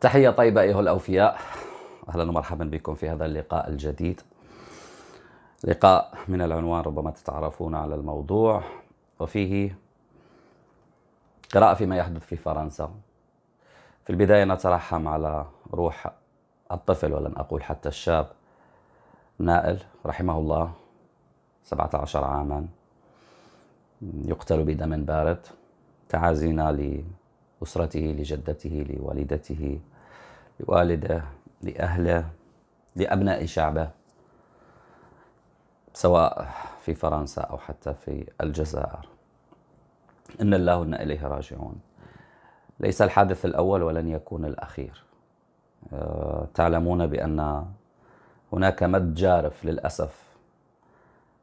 تحية طيبة أيها الأوفياء أهلا ومرحبا بكم في هذا اللقاء الجديد لقاء من العنوان ربما تتعرفون على الموضوع وفيه قراءة فيما يحدث في فرنسا في البداية نترحم على روح الطفل ولن أقول حتى الشاب نائل رحمه الله 17 عاما يقتل بدم بارد تعازينا لأسرته لجدته لوالدته لوالده لأهله لأبناء شعبه سواء في فرنسا أو حتى في الجزائر إن الله إن إليه راجعون ليس الحادث الأول ولن يكون الأخير آه، تعلمون بأن هناك مد جارف للأسف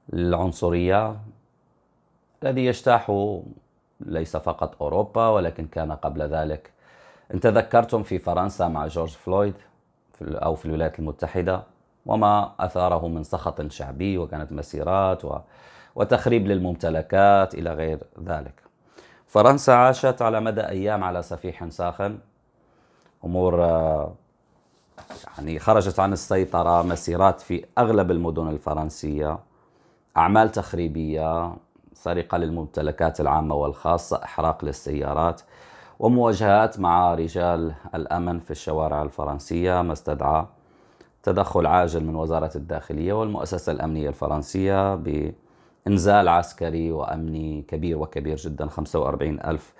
للعنصرية الذي يجتاح ليس فقط أوروبا ولكن كان قبل ذلك انت ذكرتم في فرنسا مع جورج فلويد في أو في الولايات المتحدة وما أثاره من سخط شعبي وكانت مسيرات و... وتخريب للممتلكات إلى غير ذلك فرنسا عاشت على مدى أيام على سفيح ساخن أمور آه، يعني خرجت عن السيطرة مسيرات في أغلب المدن الفرنسية أعمال تخريبية سرقة للممتلكات العامة والخاصة إحراق للسيارات ومواجهات مع رجال الأمن في الشوارع الفرنسية ما استدعى تدخل عاجل من وزارة الداخلية والمؤسسة الأمنية الفرنسية بإنزال عسكري وأمني كبير وكبير جدا 45 ألف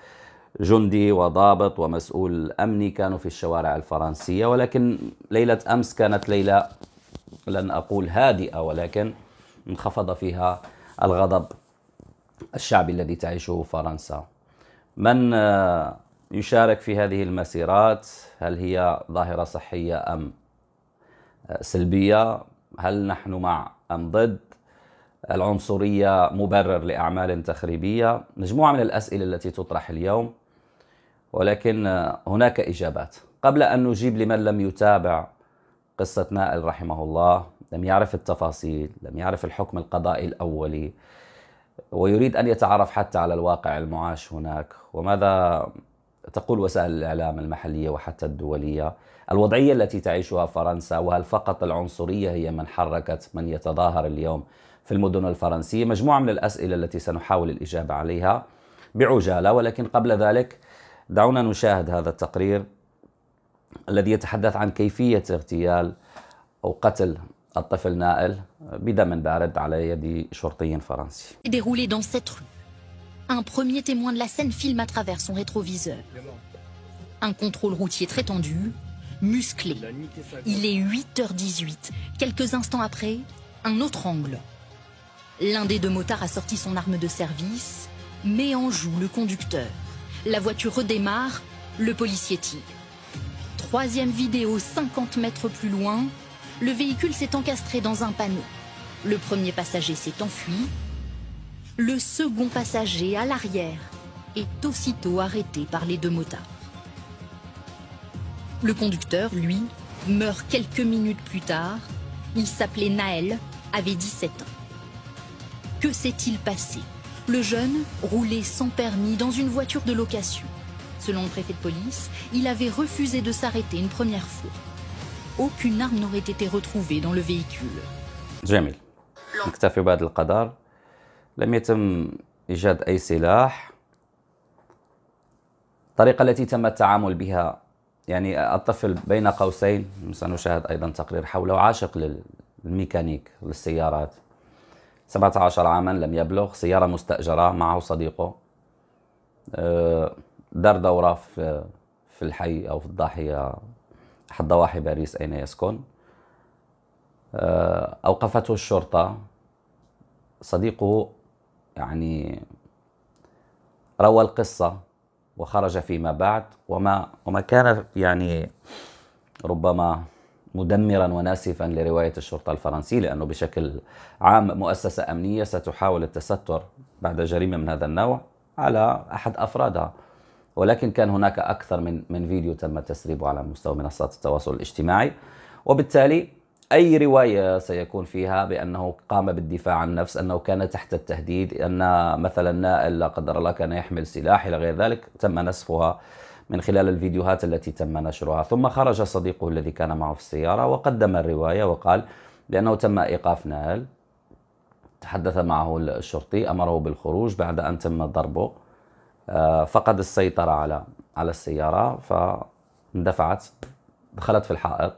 جندي وضابط ومسؤول أمني كانوا في الشوارع الفرنسية ولكن ليلة أمس كانت ليلة لن أقول هادئة ولكن انخفض فيها الغضب الشعبي الذي تعيشه فرنسا من يشارك في هذه المسيرات هل هي ظاهرة صحية أم آه، سلبية هل نحن مع أم ضد العنصرية مبرر لأعمال تخريبية مجموعة من الأسئلة التي تطرح اليوم ولكن آه، هناك إجابات قبل أن نجيب لمن لم يتابع قصة نائل رحمه الله لم يعرف التفاصيل لم يعرف الحكم القضائي الأولي ويريد أن يتعرف حتى على الواقع المعاش هناك وماذا تقول وسائل الإعلام المحلية وحتى الدولية الوضعية التي تعيشها فرنسا وهل فقط العنصرية هي من حركت من يتظاهر اليوم في المدن الفرنسية مجموعة من الأسئلة التي سنحاول الإجابة عليها بعجالة ولكن قبل ذلك دعونا نشاهد هذا التقرير الذي يتحدث عن كيفية اغتيال أو قتل الطفل نائل بدم بارد على يد شرطي فرنسي Un premier témoin de la scène filme à travers son rétroviseur. Un contrôle routier très tendu, musclé. Il est 8h18. Quelques instants après, un autre angle. L'un des deux motards a sorti son arme de service, met en joue le conducteur. La voiture redémarre, le policier tire. Troisième vidéo, 50 mètres plus loin, le véhicule s'est encastré dans un panneau. Le premier passager s'est enfui, le second passager à l'arrière est aussitôt arrêté par les deux motards. Le conducteur, lui, meurt quelques minutes plus tard. Il s'appelait Naël, avait 17 ans. Que s'est-il passé Le jeune roulait sans permis dans une voiture de location. Selon le préfet de police, il avait refusé de s'arrêter une première fois. Aucune arme n'aurait été retrouvée dans le véhicule. لم يتم إيجاد أي سلاح الطريقة التي تم التعامل بها يعني الطفل بين قوسين سنشاهد أيضا تقرير حوله عاشق للميكانيك للسيارات 17 عاما لم يبلغ سيارة مستأجرة معه صديقه آه، دار دورة في في الحي أو في الضاحية أحد ضواحي باريس أين يسكن آه، أوقفته الشرطة صديقه يعني روى القصة وخرج فيما بعد وما وما كان يعني ربما مدمرا وناسفا لرواية الشرطة الفرنسية لأنه بشكل عام مؤسسة أمنية ستحاول التستر بعد جريمة من هذا النوع على أحد أفرادها ولكن كان هناك أكثر من من فيديو تم تسريبه على مستوى منصات التواصل الاجتماعي وبالتالي أي رواية سيكون فيها بأنه قام بالدفاع عن نفس أنه كان تحت التهديد أن مثلا نائل لا قدر الله كان يحمل سلاح إلى غير ذلك تم نسفها من خلال الفيديوهات التي تم نشرها ثم خرج صديقه الذي كان معه في السيارة وقدم الرواية وقال بأنه تم إيقاف نائل تحدث معه الشرطي أمره بالخروج بعد أن تم ضربه آه، فقد السيطرة على على السيارة فاندفعت دخلت في الحائط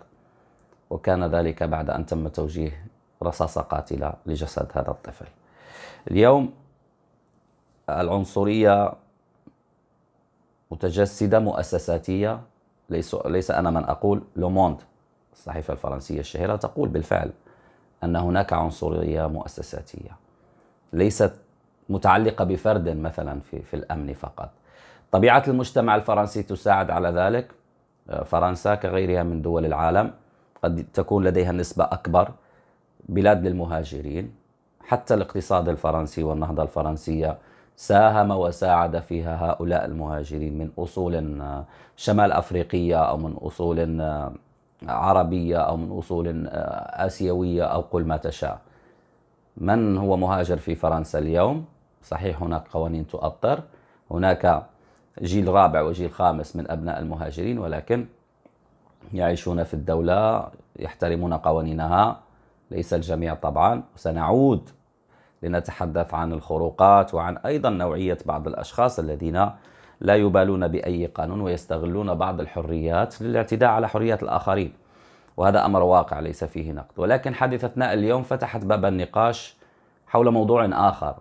وكان ذلك بعد أن تم توجيه رصاصة قاتلة لجسد هذا الطفل اليوم العنصرية متجسدة مؤسساتية ليس, ليس أنا من أقول لوموند الصحيفة الفرنسية الشهيرة تقول بالفعل أن هناك عنصرية مؤسساتية ليست متعلقة بفرد مثلا في, في الأمن فقط طبيعة المجتمع الفرنسي تساعد على ذلك فرنسا كغيرها من دول العالم قد تكون لديها نسبة أكبر بلاد للمهاجرين حتى الاقتصاد الفرنسي والنهضة الفرنسية ساهم وساعد فيها هؤلاء المهاجرين من أصول آه، شمال أفريقية أو من أصول آه، عربية أو من أصول آه، آسيوية أو قل ما تشاء من هو مهاجر في فرنسا اليوم صحيح هناك قوانين تؤطر هناك جيل رابع وجيل خامس من أبناء المهاجرين ولكن يعيشون في الدولة يحترمون قوانينها ليس الجميع طبعا وسنعود لنتحدث عن الخروقات وعن أيضا نوعية بعض الأشخاص الذين لا يبالون بأي قانون ويستغلون بعض الحريات للاعتداء على حريات الآخرين وهذا أمر واقع ليس فيه نقد ولكن حديثتنا اليوم فتحت باب النقاش حول موضوع آخر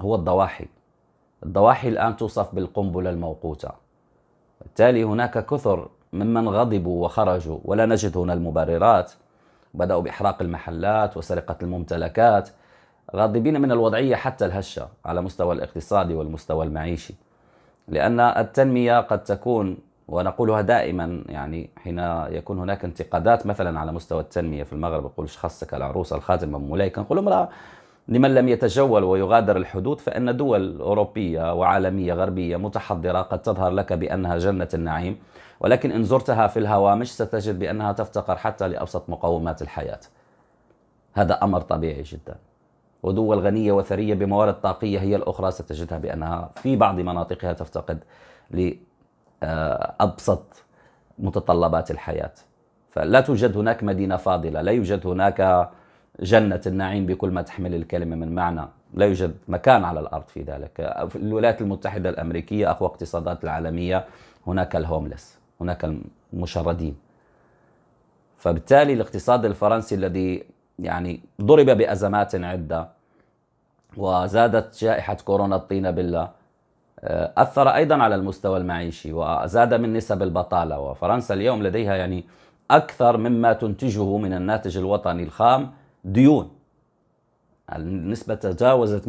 هو الضواحي الضواحي الآن توصف بالقنبلة الموقوتة بالتالي هناك كثر ممن غضبوا وخرجوا ولا نجد هنا المبررات بدأوا بإحراق المحلات وسرقة الممتلكات غاضبين من الوضعية حتى الهشة على مستوى الاقتصادي والمستوى المعيشي لأن التنمية قد تكون ونقولها دائما يعني حين يكون هناك انتقادات مثلا على مستوى التنمية في المغرب نقولش خاصك العروسة الخاتم مموليك نقول امرأة لمن لم يتجول ويغادر الحدود فإن دول أوروبية وعالمية غربية متحضرة قد تظهر لك بأنها جنة النعيم ولكن إن زرتها في الهوامش ستجد بأنها تفتقر حتى لأبسط مقومات الحياة هذا أمر طبيعي جدا ودول غنية وثرية بموارد طاقية هي الأخرى ستجدها بأنها في بعض مناطقها تفتقد لأبسط متطلبات الحياة فلا توجد هناك مدينة فاضلة لا يوجد هناك جنة النعيم بكل ما تحمل الكلمة من معنى لا يوجد مكان على الأرض في ذلك في الولايات المتحدة الأمريكية أقوى اقتصادات العالمية هناك الهوملس هناك المشردين فبالتالي الاقتصاد الفرنسي الذي يعني ضرب بأزمات عدة وزادت جائحة كورونا الطينة بلة آه، أثر أيضا على المستوى المعيشي وزاد من نسب البطالة وفرنسا اليوم لديها يعني أكثر مما تنتجه من الناتج الوطني الخام ديون النسبة تجاوزت 100%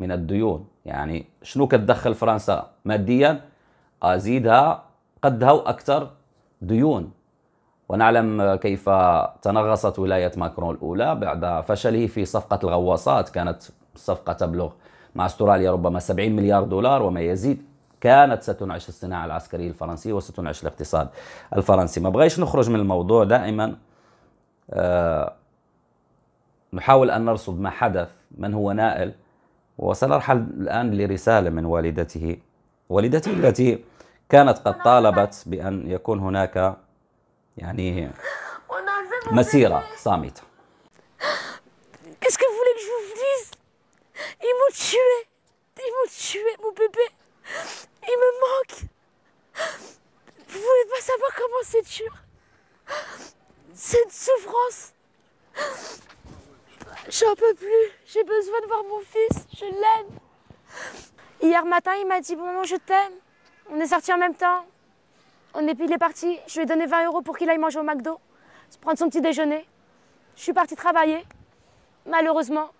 من الديون يعني شنو كتدخل فرنسا ماديا أزيدها قدها وأكثر ديون ونعلم كيف تنغصت ولاية ماكرون الأولى بعد فشله في صفقة الغواصات كانت الصفقة تبلغ مع استراليا ربما 70 مليار دولار وما يزيد كانت ستنعش الصناعة العسكرية الفرنسية وستنعش الاقتصاد الفرنسي ما بغيش نخرج من الموضوع دائما آه نحاول أن نرصد ما حدث من هو نائل وسنرحل الآن لرسالة من والدته والدته التي كانت قد طالبت بأن يكون هناك يعني مسيرة صامتة Cette souffrance, J'en peux plus, j'ai besoin de voir mon fils, je l'aime. Hier matin, il m'a dit Bon, je t'aime. On est sortis en même temps. On est, il est parti, je lui ai donné 20 euros pour qu'il aille manger au McDo, se prendre son petit déjeuner. Je suis partie travailler. Malheureusement,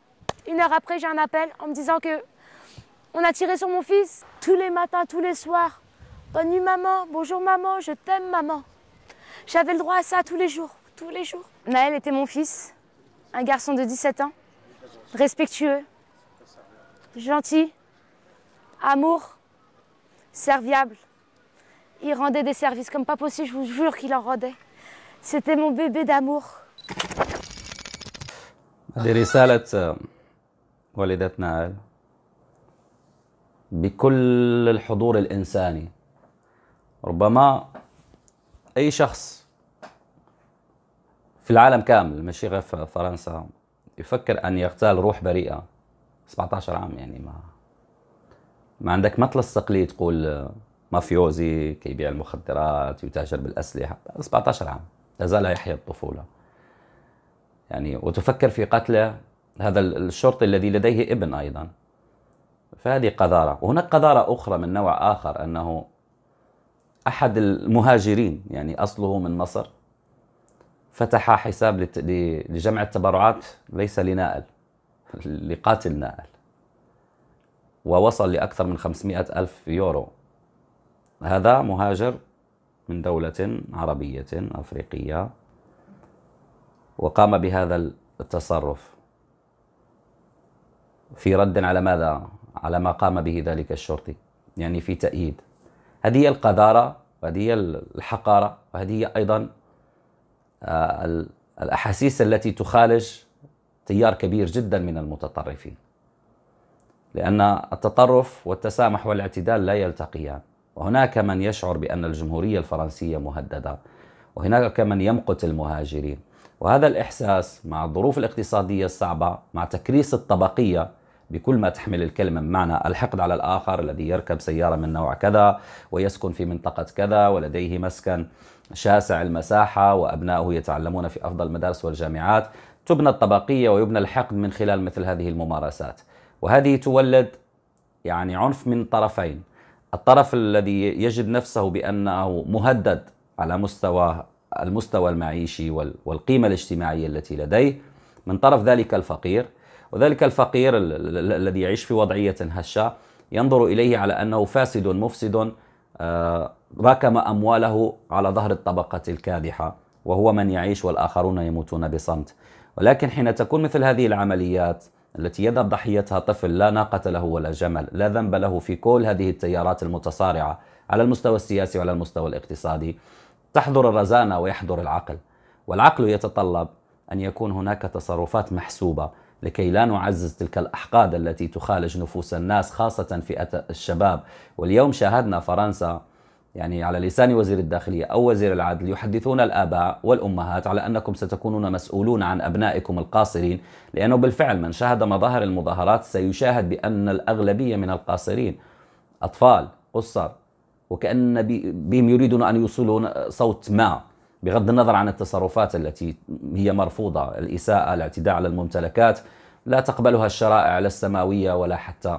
une heure après, j'ai un appel en me disant que on a tiré sur mon fils tous les matins, tous les soirs. Bonne nuit maman, bonjour maman, je t'aime maman. J'avais le droit à ça tous les jours, tous les jours. Naël était mon fils, un garçon de 17 ans, respectueux, gentil, amour, serviable. Il rendait des services comme pas possible, je vous jure qu'il en rendait. C'était mon bébé d'amour. في العالم كامل ماشي غير في فرنسا يفكر ان يغتال روح بريئه 17 عام يعني ما ما عندك ما تلصق تقول آه، مافيوزي كيبيع المخدرات يتاجر بالاسلحه 17 عام لا زال يحيا الطفوله يعني وتفكر في قتله هذا الشرطي الذي لديه ابن ايضا فهذه قذاره وهناك قذاره اخرى من نوع اخر انه احد المهاجرين يعني اصله من مصر فتح حساب لجمع التبرعات ليس لنائل لقاتل نائل ووصل لأكثر من 500 ألف يورو هذا مهاجر من دولة عربية أفريقية وقام بهذا التصرف في رد على ماذا؟ على ما قام به ذلك الشرطي يعني في تأييد هذه القذارة وهذه الحقارة وهذه أيضا آه، الأحاسيس التي تخالج تيار كبير جدا من المتطرفين لأن التطرف والتسامح والاعتدال لا يلتقيان وهناك من يشعر بأن الجمهورية الفرنسية مهددة وهناك من يمقت المهاجرين وهذا الإحساس مع الظروف الاقتصادية الصعبة مع تكريس الطبقية بكل ما تحمل الكلمة من معنى الحقد على الآخر الذي يركب سيارة من نوع كذا ويسكن في منطقة كذا ولديه مسكن شاسع المساحة وأبنائه يتعلمون في أفضل المدارس والجامعات تبنى الطبقية ويبنى الحقد من خلال مثل هذه الممارسات وهذه تولد يعني عنف من طرفين الطرف الذي يجد نفسه بأنه مهدد على مستوى المستوى المعيشي والقيمة الاجتماعية التي لديه من طرف ذلك الفقير وذلك الفقير الذي يعيش في وضعية هشة ينظر إليه على أنه فاسد مفسد آه، راكم أمواله على ظهر الطبقة الكادحة وهو من يعيش والآخرون يموتون بصمت ولكن حين تكون مثل هذه العمليات التي يذهب ضحيتها طفل لا ناقة له ولا جمل لا ذنب له في كل هذه التيارات المتصارعة على المستوى السياسي وعلى المستوى الاقتصادي تحضر الرزانة ويحضر العقل والعقل يتطلب أن يكون هناك تصرفات محسوبة لكي لا نعزز تلك الأحقاد التي تخالج نفوس الناس خاصة فئة الشباب واليوم شاهدنا فرنسا يعني على لسان وزير الداخلية أو وزير العدل يحدثون الآباء والأمهات على أنكم ستكونون مسؤولون عن أبنائكم القاصرين لأنه بالفعل من شاهد مظاهر المظاهرات سيشاهد بأن الأغلبية من القاصرين أطفال قصر وكأن بهم يريدون أن يوصلون صوت ما بغض النظر عن التصرفات التي هي مرفوضة الإساءة الاعتداء على الممتلكات لا تقبلها الشرائع لا السماوية ولا حتى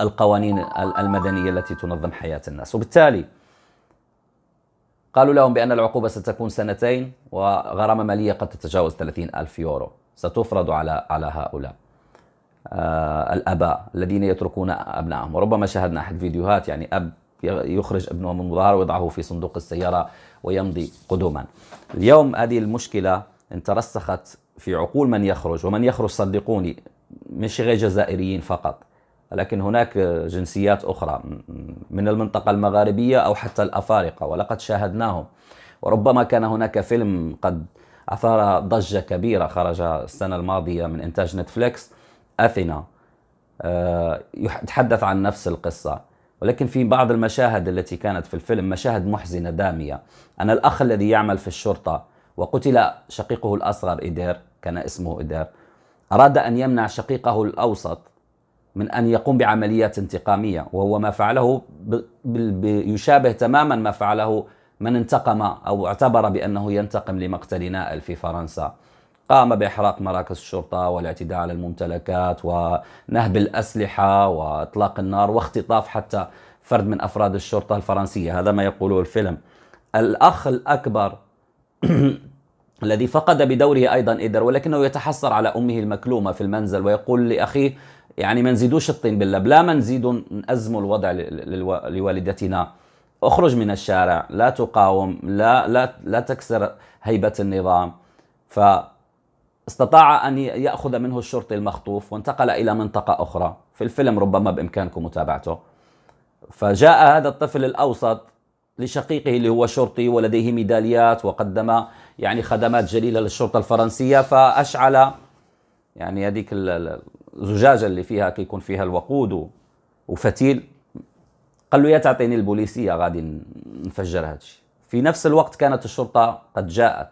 القوانين المدنية التي تنظم حياة الناس وبالتالي قالوا لهم بأن العقوبة ستكون سنتين وغرامة مالية قد تتجاوز 30 ألف يورو ستفرض على على هؤلاء آه الآباء الذين يتركون أبنائهم وربما شاهدنا أحد فيديوهات يعني أب يخرج ابنه من المظاهرة ويضعه في صندوق السيارة ويمضي قدما اليوم هذه المشكلة ان ترسخت في عقول من يخرج ومن يخرج صدقوني مش غير جزائريين فقط لكن هناك جنسيات أخرى من المنطقة المغاربية أو حتى الأفارقة ولقد شاهدناهم وربما كان هناك فيلم قد أثار ضجة كبيرة خرج السنة الماضية من إنتاج نتفليكس أثينا آه، يتحدث عن نفس القصة ولكن في بعض المشاهد التي كانت في الفيلم مشاهد محزنة دامية أن الأخ الذي يعمل في الشرطة وقتل شقيقه الأصغر إدير كان اسمه إدير أراد أن يمنع شقيقه الأوسط من أن يقوم بعمليات انتقامية وهو ما فعله يشابه تماما ما فعله من انتقم أو اعتبر بأنه ينتقم لمقتل نائل في فرنسا قام بإحراق مراكز الشرطة والاعتداء على الممتلكات ونهب الأسلحة وإطلاق النار واختطاف حتى فرد من أفراد الشرطة الفرنسية هذا ما يقوله الفيلم الأخ الأكبر الذي فقد بدوره أيضا إدر ولكنه يتحسر على أمه المكلومة في المنزل ويقول لأخيه يعني ما نزيدوش الطين باللب لا ما نزيدوا نأزموا الوضع لوالدتنا اخرج من الشارع لا تقاوم لا لا لا تكسر هيبة النظام ف استطاع أن يأخذ منه الشرطي المخطوف وانتقل إلى منطقة أخرى في الفيلم ربما بإمكانكم متابعته فجاء هذا الطفل الأوسط لشقيقه اللي هو شرطي ولديه ميداليات وقدم يعني خدمات جليلة للشرطة الفرنسية فأشعل يعني هذيك زجاجه اللي فيها كيكون فيها الوقود وفتيل قال له يا تعطيني البوليسيه غادي نفجر هذا الشيء في نفس الوقت كانت الشرطه قد جاءت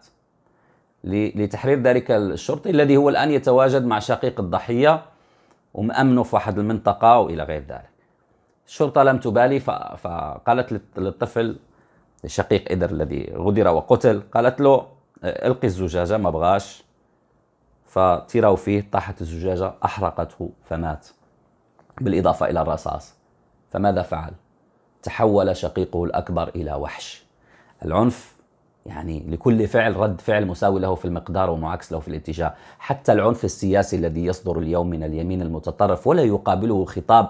لتحرير ذلك الشرطي الذي هو الان يتواجد مع شقيق الضحيه ومأمنه في واحد المنطقه والى غير ذلك الشرطه لم تبالي فقالت للطفل الشقيق إدر الذي غدر وقتل قالت له القي الزجاجه ما بغاش فتيروا فيه طاحت الزجاجة أحرقته فمات بالإضافة إلى الرصاص فماذا فعل؟ تحول شقيقه الأكبر إلى وحش العنف يعني لكل فعل رد فعل مساوي له في المقدار ومعاكس له في الاتجاه حتى العنف السياسي الذي يصدر اليوم من اليمين المتطرف ولا يقابله خطاب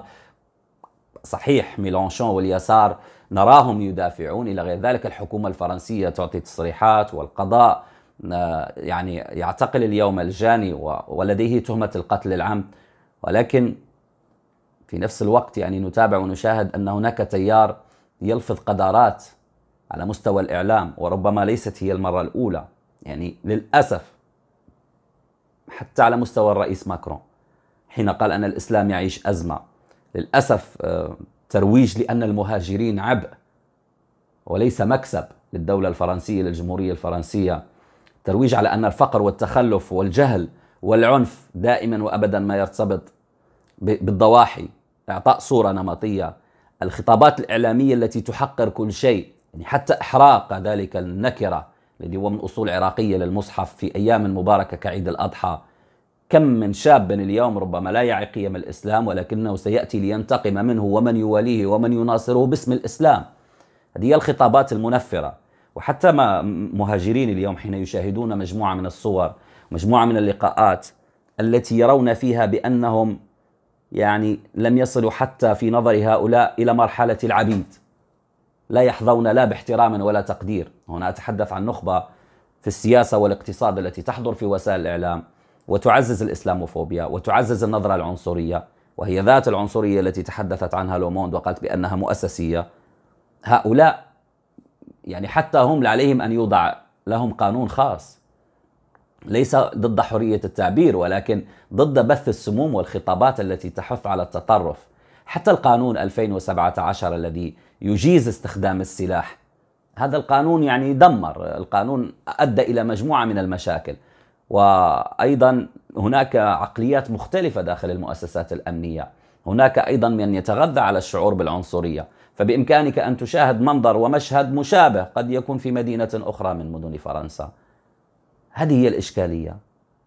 صحيح ميلانشون واليسار نراهم يدافعون إلى غير ذلك الحكومة الفرنسية تعطي تصريحات والقضاء يعني يعتقل اليوم الجاني ولديه تهمة القتل العام ولكن في نفس الوقت يعني نتابع ونشاهد أن هناك تيار يلفظ قدرات على مستوى الإعلام وربما ليست هي المرة الأولى يعني للأسف حتى على مستوى الرئيس ماكرون حين قال أن الإسلام يعيش أزمة للأسف آه، ترويج لأن المهاجرين عبء وليس مكسب للدولة الفرنسية للجمهورية الفرنسية ترويج على أن الفقر والتخلف والجهل والعنف دائما وأبدا ما يرتبط بالضواحي إعطاء صورة نمطية الخطابات الإعلامية التي تحقر كل شيء يعني حتى إحراق ذلك النكرة الذي هو من أصول عراقية للمصحف في أيام المباركة كعيد الأضحى كم من شاب اليوم ربما لا يعي قيم الإسلام ولكنه سيأتي لينتقم منه ومن يواليه ومن يناصره باسم الإسلام هذه هي الخطابات المنفرة وحتى ما مهاجرين اليوم حين يشاهدون مجموعة من الصور مجموعة من اللقاءات التي يرون فيها بأنهم يعني لم يصلوا حتى في نظر هؤلاء إلى مرحلة العبيد لا يحظون لا باحترام ولا تقدير هنا أتحدث عن نخبة في السياسة والاقتصاد التي تحضر في وسائل الإعلام وتعزز الإسلاموفوبيا وتعزز النظرة العنصرية وهي ذات العنصرية التي تحدثت عنها لوموند وقالت بأنها مؤسسية هؤلاء يعني حتى هم عليهم أن يوضع لهم قانون خاص ليس ضد حرية التعبير ولكن ضد بث السموم والخطابات التي تحث على التطرف حتى القانون 2017 الذي يجيز استخدام السلاح هذا القانون يعني دمر القانون أدى إلى مجموعة من المشاكل وأيضا هناك عقليات مختلفة داخل المؤسسات الأمنية هناك أيضا من يتغذى على الشعور بالعنصرية فبإمكانك أن تشاهد منظر ومشهد مشابه قد يكون في مدينة أخرى من مدن فرنسا هذه هي الإشكالية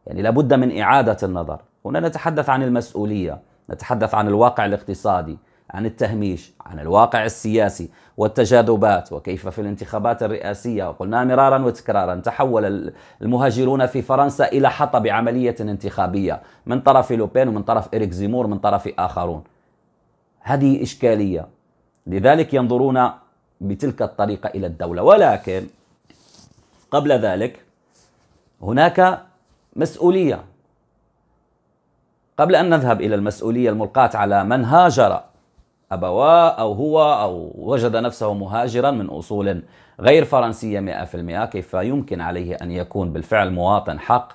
يعني لابد من إعادة النظر هنا نتحدث عن المسؤولية نتحدث عن الواقع الاقتصادي عن التهميش عن الواقع السياسي والتجاذبات وكيف في الانتخابات الرئاسية وقلنا مرارا وتكرارا تحول المهاجرون في فرنسا إلى حطب عملية انتخابية من طرف لوبين ومن طرف إريك زيمور من طرف آخرون هذه إشكالية لذلك ينظرون بتلك الطريقة إلى الدولة ولكن قبل ذلك هناك مسؤولية قبل أن نذهب إلى المسؤولية الملقاة على من هاجر أبواه أو هو أو وجد نفسه مهاجرا من أصول غير فرنسية 100% كيف يمكن عليه أن يكون بالفعل مواطن حق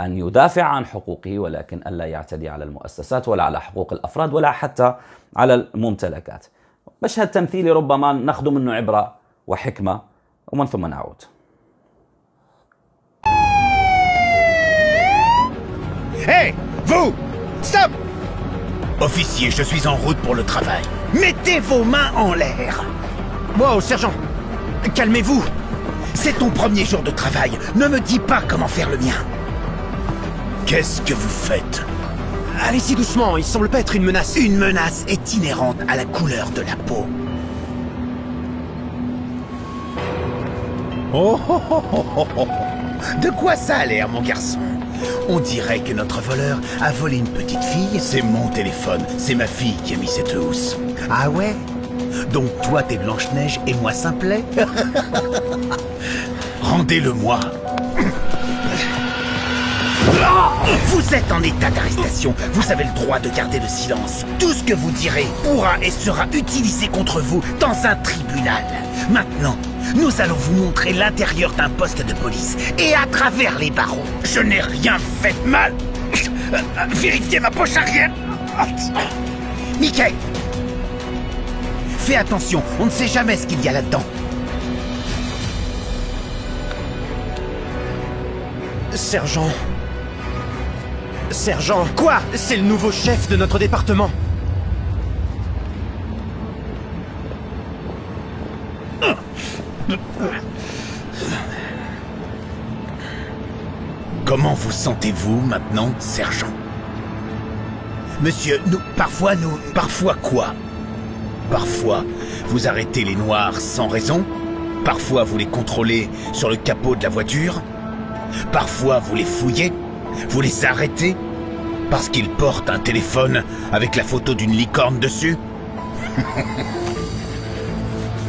أن يدافع عن حقوقه ولكن ألا يعتدي على المؤسسات ولا على حقوق الأفراد ولا حتى على الممتلكات Hey Vous Stop Officier, je suis en route pour le travail. Mettez vos mains en l'air Wow, sergent Calmez-vous C'est ton premier jour de travail. Ne me dis pas comment faire le mien. Qu'est-ce que vous faites allez si doucement, il semble pas être une menace. Une menace est inhérente à la couleur de la peau. Oh, oh, oh, oh, De quoi ça a l'air, mon garçon On dirait que notre voleur a volé une petite fille. C'est mon téléphone, c'est ma fille qui a mis cette housse. Ah ouais Donc toi, t'es Blanche-Neige et moi, Simplet Rendez-le-moi vous êtes en état d'arrestation. Vous avez le droit de garder le silence. Tout ce que vous direz pourra et sera utilisé contre vous dans un tribunal. Maintenant, nous allons vous montrer l'intérieur d'un poste de police et à travers les barreaux. Je n'ai rien fait de mal. Euh, vérifiez ma poche arrière. Mickey Fais attention, on ne sait jamais ce qu'il y a là-dedans. Sergent, Sergent Quoi C'est le nouveau chef de notre département Comment vous sentez-vous maintenant, sergent Monsieur, nous, parfois nous... Parfois quoi Parfois, vous arrêtez les Noirs sans raison Parfois, vous les contrôlez sur le capot de la voiture Parfois, vous les fouillez Vous les arrêtez Parce qu'ils portent un téléphone avec la photo d'une licorne dessus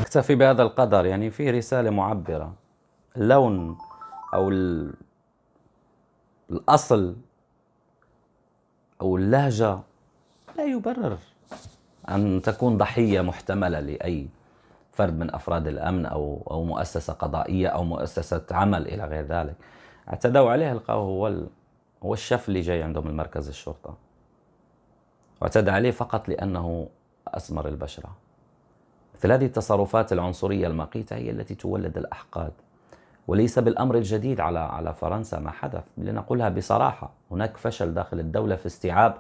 اكتفي بهذا القدر يعني في رسالة معبرة اللون أو ال... الأصل أو اللهجة لا يبرر أن تكون ضحية محتملة لأي فرد من أفراد الأمن أو أو مؤسسة قضائية أو مؤسسة عمل إلى غير ذلك اعتدوا عليه القوا هو هو الشاف اللي جاي عندهم المركز الشرطة واعتدى عليه فقط لأنه أسمر البشرة مثل هذه التصرفات العنصرية المقيتة هي التي تولد الأحقاد وليس بالأمر الجديد على على فرنسا ما حدث لنقولها بصراحة هناك فشل داخل الدولة في استيعاب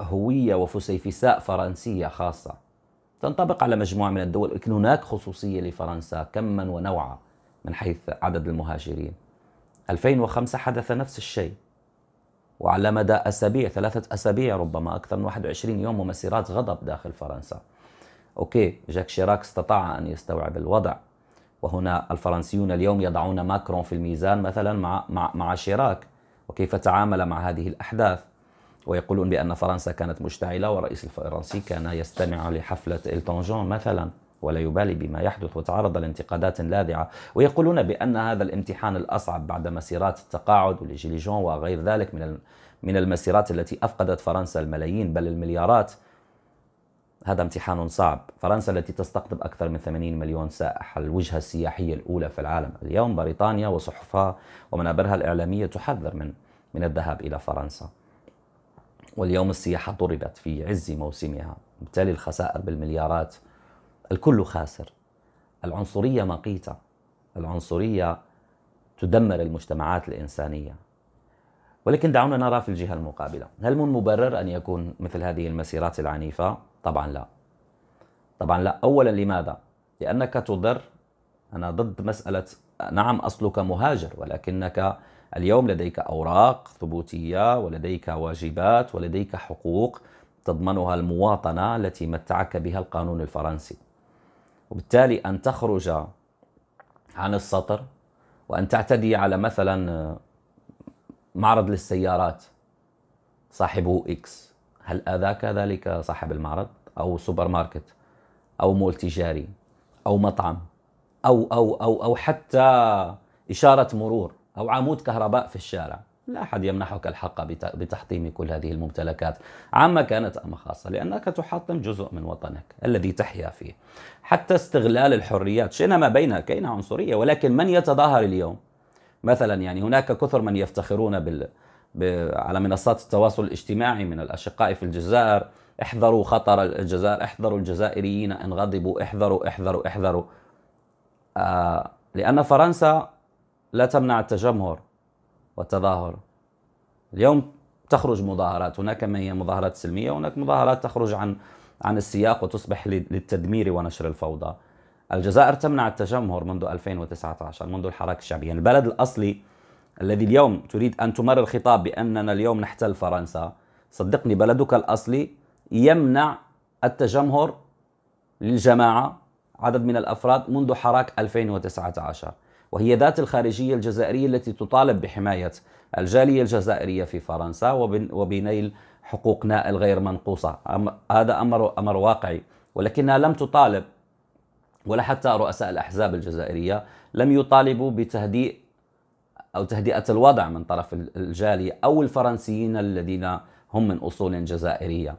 هوية وفسيفساء فرنسية خاصة تنطبق على مجموعة من الدول لكن هناك خصوصية لفرنسا كما ونوعا من حيث عدد المهاجرين 2005 حدث نفس الشيء وعلى مدى أسابيع ثلاثة أسابيع ربما أكثر من 21 يوم ومسيرات غضب داخل فرنسا أوكي جاك شيراك استطاع أن يستوعب الوضع وهنا الفرنسيون اليوم يضعون ماكرون في الميزان مثلا مع, مع, مع شيراك وكيف تعامل مع هذه الأحداث ويقولون بأن فرنسا كانت مشتعلة والرئيس الفرنسي كان يستمع لحفلة إلتون جون مثلا ولا يبالي بما يحدث وتعرض لانتقادات لاذعة ويقولون بأن هذا الامتحان الأصعب بعد مسيرات التقاعد والجيليجون وغير ذلك من من المسيرات التي أفقدت فرنسا الملايين بل المليارات هذا امتحان صعب فرنسا التي تستقطب أكثر من 80 مليون سائح الوجهة السياحية الأولى في العالم اليوم بريطانيا وصحفها ومنابرها الإعلامية تحذر من من الذهاب إلى فرنسا واليوم السياحة ضربت في عز موسمها بالتالي الخسائر بالمليارات الكل خاسر العنصرية مقيتة العنصرية تدمر المجتمعات الإنسانية ولكن دعونا نرى في الجهة المقابلة هل من مبرر أن يكون مثل هذه المسيرات العنيفة؟ طبعا لا طبعا لا أولا لماذا؟ لأنك تضر أنا ضد مسألة نعم أصلك مهاجر ولكنك اليوم لديك أوراق ثبوتية ولديك واجبات ولديك حقوق تضمنها المواطنة التي متعك بها القانون الفرنسي وبالتالي أن تخرج عن السطر وأن تعتدي على مثلا آه، معرض للسيارات صاحبه إكس هل أذاك ذلك صاحب المعرض أو سوبر ماركت أو مول تجاري أو مطعم أو أو أو أو حتى إشارة مرور أو عمود كهرباء في الشارع لا أحد يمنحك الحق بتحطيم كل هذه الممتلكات عامة كانت أم خاصة لأنك تحطم جزء من وطنك الذي تحيا فيه حتى استغلال الحريات شئنا ما بينها كينا عنصرية ولكن من يتظاهر اليوم مثلا يعني هناك كثر من يفتخرون بال... ب... على منصات التواصل الاجتماعي من الأشقاء في الجزائر احذروا خطر الجزائر احذروا الجزائريين ان غضبوا احذروا احذروا احذروا آه لأن فرنسا لا تمنع التجمهر والتظاهر اليوم تخرج مظاهرات هناك ما هي مظاهرات سلمية وهناك مظاهرات تخرج عن عن السياق وتصبح للتدمير ونشر الفوضى الجزائر تمنع التجمهر منذ 2019 منذ الحراك الشعبي يعني البلد الأصلي الذي اليوم تريد أن تمرر خطاب بأننا اليوم نحتل فرنسا صدقني بلدك الأصلي يمنع التجمهر للجماعة عدد من الأفراد منذ حراك 2019 وهي ذات الخارجية الجزائرية التي تطالب بحماية الجالية الجزائرية في فرنسا وبنيل حقوقنا الغير منقوصة هذا أمر, أمر واقعي ولكنها لم تطالب ولا حتى رؤساء الأحزاب الجزائرية لم يطالبوا بتهدئة أو تهدئة الوضع من طرف الجالية أو الفرنسيين الذين هم من أصول جزائرية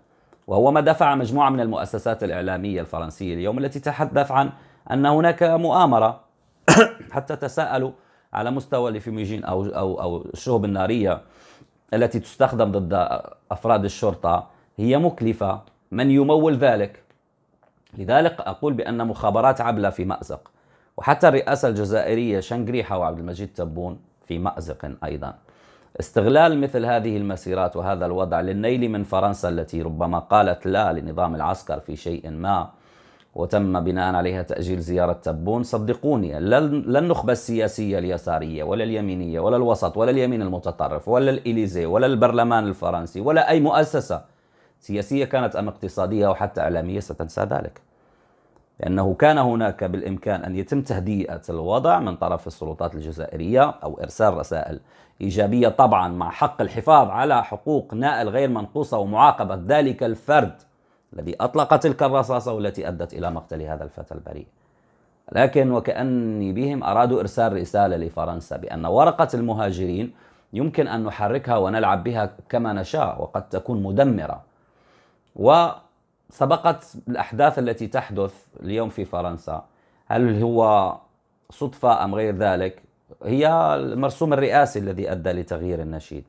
وهو ما دفع مجموعة من المؤسسات الإعلامية الفرنسية اليوم التي تحدث عن أن هناك مؤامرة حتى تساءلوا على مستوى الفيميجين أو أو أو الشهب النارية التي تستخدم ضد أفراد الشرطة هي مكلفة من يمول ذلك لذلك أقول بأن مخابرات عبلة في مأزق وحتى الرئاسة الجزائرية شنقريحة وعبد المجيد تبون في مأزق أيضا استغلال مثل هذه المسيرات وهذا الوضع للنيل من فرنسا التي ربما قالت لا لنظام العسكر في شيء ما وتم بناء عليها تأجيل زيارة تبون صدقوني لا النخبة السياسية اليسارية ولا اليمينية ولا الوسط ولا اليمين المتطرف ولا الإليزي ولا البرلمان الفرنسي ولا أي مؤسسة سياسية كانت أم اقتصادية أو حتى إعلامية ستنسى ذلك لأنه كان هناك بالإمكان أن يتم تهدئة الوضع من طرف السلطات الجزائرية أو إرسال رسائل إيجابية طبعا مع حق الحفاظ على حقوق نائل غير منقوصة ومعاقبة ذلك الفرد الذي أطلق تلك الرصاصة والتي أدت إلى مقتل هذا الفتى البريء لكن وكأني بهم أرادوا إرسال رسالة لفرنسا بأن ورقة المهاجرين يمكن أن نحركها ونلعب بها كما نشاء وقد تكون مدمرة وسبقت الأحداث التي تحدث اليوم في فرنسا هل هو صدفة أم غير ذلك هي المرسوم الرئاسي الذي أدى لتغيير النشيد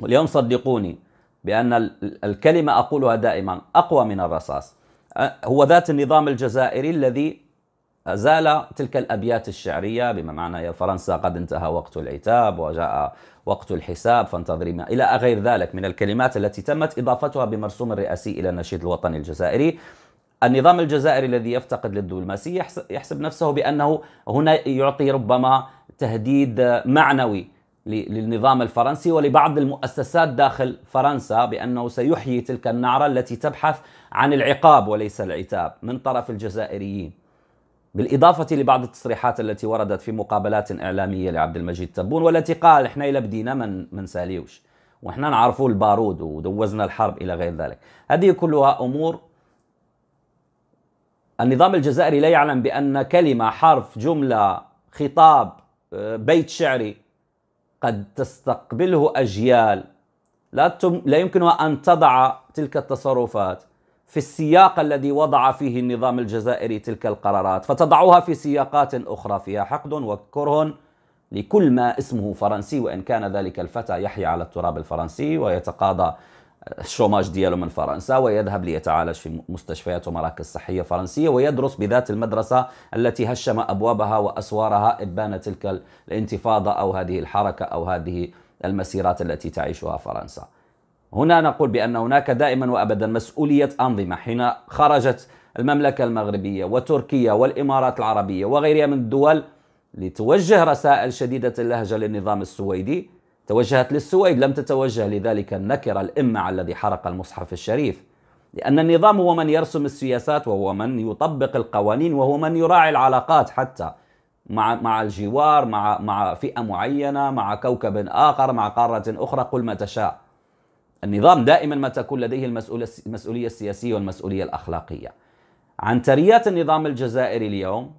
واليوم صدقوني بأن الكلمة أقولها دائما أقوى من الرصاص أه، هو ذات النظام الجزائري الذي أزال تلك الأبيات الشعرية بما معنى يا فرنسا قد انتهى وقت العتاب وجاء وقت الحساب فانتظري ما إلى غير ذلك من الكلمات التي تمت إضافتها بمرسوم الرئاسي إلى النشيد الوطني الجزائري النظام الجزائري الذي يفتقد للدبلوماسية يحسب نفسه بأنه هنا يعطي ربما تهديد معنوي للنظام الفرنسي ولبعض المؤسسات داخل فرنسا بأنه سيحيي تلك النعرة التي تبحث عن العقاب وليس العتاب من طرف الجزائريين بالإضافة لبعض التصريحات التي وردت في مقابلات إعلامية لعبد المجيد تبون والتي قال إحنا إلى بدينا من من ساليوش وإحنا نعرفوا البارود ودوزنا الحرب إلى غير ذلك هذه كلها أمور النظام الجزائري لا يعلم بأن كلمة حرف جملة خطاب آه، بيت شعري قد تستقبله أجيال لا, تم لا يمكنها أن تضع تلك التصرفات في السياق الذي وضع فيه النظام الجزائري تلك القرارات فتضعها في سياقات أخرى فيها حقد وكره لكل ما اسمه فرنسي وإن كان ذلك الفتى يحيا على التراب الفرنسي ويتقاضى الشوماج دياله من فرنسا ويذهب ليتعالج في مستشفيات ومراكز صحية فرنسية ويدرس بذات المدرسة التي هشم أبوابها وأسوارها إبان تلك الانتفاضة أو هذه الحركة أو هذه المسيرات التي تعيشها فرنسا هنا نقول بأن هناك دائما وأبدا مسؤولية أنظمة حين خرجت المملكة المغربية وتركيا والإمارات العربية وغيرها من الدول لتوجه رسائل شديدة اللهجة للنظام السويدي توجهت للسويد لم تتوجه لذلك النكر الإمع الذي حرق المصحف الشريف لأن النظام هو من يرسم السياسات وهو من يطبق القوانين وهو من يراعي العلاقات حتى مع مع الجوار مع مع فئة معينة مع كوكب آخر مع قارة أخرى قل ما تشاء النظام دائما ما تكون لديه المسؤولية السياسية والمسؤولية الأخلاقية عن تريات النظام الجزائري اليوم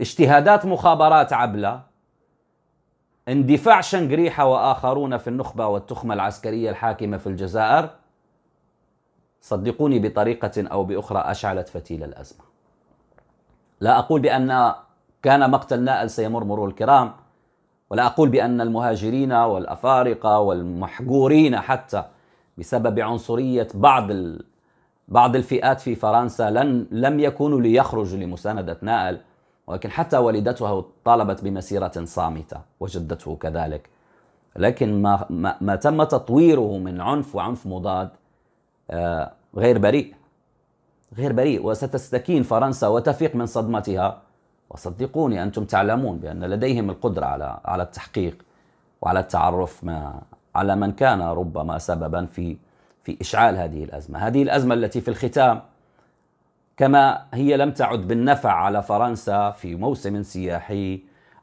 اجتهادات مخابرات عبلة اندفاع شنقريحة وآخرون في النخبة والتخمة العسكرية الحاكمة في الجزائر صدقوني بطريقة أو بأخرى أشعلت فتيل الأزمة لا أقول بأن كان مقتل نائل سيمر مرور الكرام ولا أقول بأن المهاجرين والأفارقة والمحقورين حتى بسبب عنصرية بعض بعض الفئات في فرنسا لن لم يكونوا ليخرجوا لمساندة نائل ولكن حتى والدته طالبت بمسيرة صامتة وجدته كذلك لكن ما, ما, ما تم تطويره من عنف وعنف مضاد آه، غير بريء غير بريء وستستكين فرنسا وتفيق من صدمتها وصدقوني أنتم تعلمون بأن لديهم القدرة على على التحقيق وعلى التعرف ما على من كان ربما سببا في في إشعال هذه الأزمة هذه الأزمة التي في الختام كما هي لم تعد بالنفع على فرنسا في موسم سياحي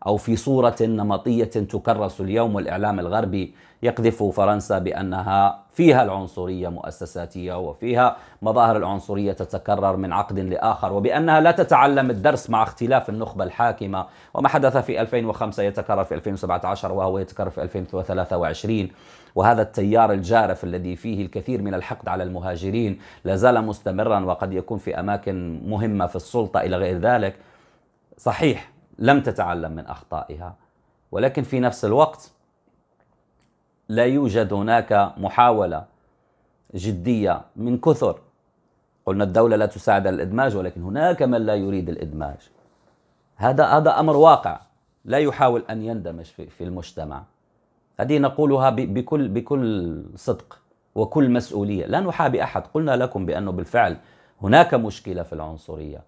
أو في صورة نمطية تكرس اليوم والإعلام الغربي يقذف فرنسا بأنها فيها العنصرية مؤسساتية وفيها مظاهر العنصرية تتكرر من عقد لآخر وبأنها لا تتعلم الدرس مع اختلاف النخبة الحاكمة وما حدث في 2005 يتكرر في 2017 وهو يتكرر في 2023 وهذا التيار الجارف الذي فيه الكثير من الحقد على المهاجرين لا زال مستمرا وقد يكون في أماكن مهمة في السلطة إلى غير ذلك صحيح لم تتعلم من اخطائها ولكن في نفس الوقت لا يوجد هناك محاوله جديه من كثر قلنا الدوله لا تساعد على الادماج ولكن هناك من لا يريد الادماج هذا هذا امر واقع لا يحاول ان يندمج في, في المجتمع هذه نقولها بكل بكل صدق وكل مسؤوليه لا نحابي احد قلنا لكم بانه بالفعل هناك مشكله في العنصريه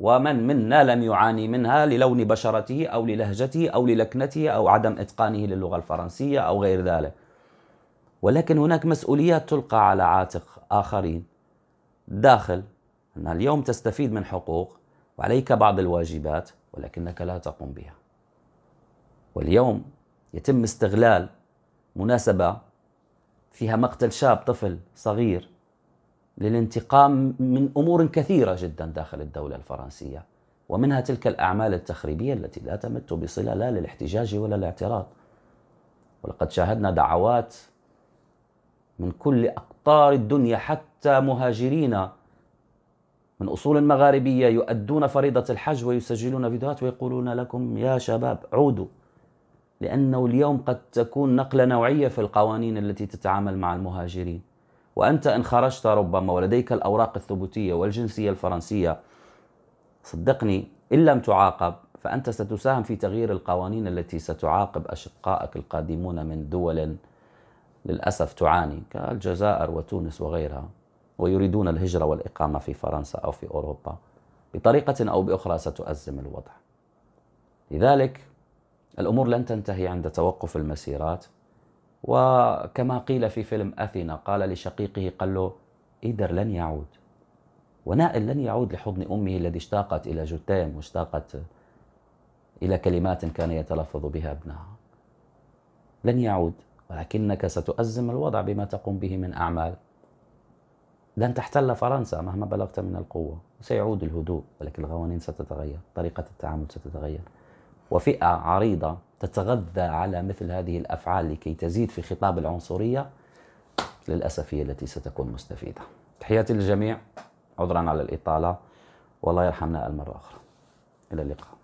ومن منا لم يعاني منها للون بشرته أو للهجته أو للكنته أو عدم إتقانه للغة الفرنسية أو غير ذلك ولكن هناك مسؤوليات تلقى على عاتق آخرين داخل أن اليوم تستفيد من حقوق وعليك بعض الواجبات ولكنك لا تقوم بها واليوم يتم استغلال مناسبة فيها مقتل شاب طفل صغير للانتقام من امور كثيره جدا داخل الدوله الفرنسيه ومنها تلك الاعمال التخريبيه التي لا تمت بصله لا للاحتجاج ولا الاعتراض ولقد شاهدنا دعوات من كل اقطار الدنيا حتى مهاجرين من اصول مغاربيه يؤدون فريضه الحج ويسجلون فيديوهات ويقولون لكم يا شباب عودوا لانه اليوم قد تكون نقله نوعيه في القوانين التي تتعامل مع المهاجرين وأنت إن خرجت ربما ولديك الأوراق الثبوتية والجنسية الفرنسية صدقني إن لم تعاقب فأنت ستساهم في تغيير القوانين التي ستعاقب أشقائك القادمون من دول للأسف تعاني كالجزائر وتونس وغيرها ويريدون الهجرة والإقامة في فرنسا أو في أوروبا بطريقة أو بأخرى ستؤزم الوضع لذلك الأمور لن تنتهي عند توقف المسيرات وكما قيل في فيلم أثينا قال لشقيقه قال له إيدر لن يعود ونائل لن يعود لحضن أمه الذي اشتاقت إلى جثام واشتاقت إلى كلمات كان يتلفظ بها ابنها لن يعود ولكنك ستؤزم الوضع بما تقوم به من أعمال لن تحتل فرنسا مهما بلغت من القوة وسيعود الهدوء ولكن القوانين ستتغير طريقة التعامل ستتغير وفئة عريضة تتغذى على مثل هذه الافعال لكي تزيد في خطاب العنصريه للاسف هي التي ستكون مستفيده. تحياتي للجميع عذرا على الاطاله والله يرحمنا المره اخرى. الى اللقاء.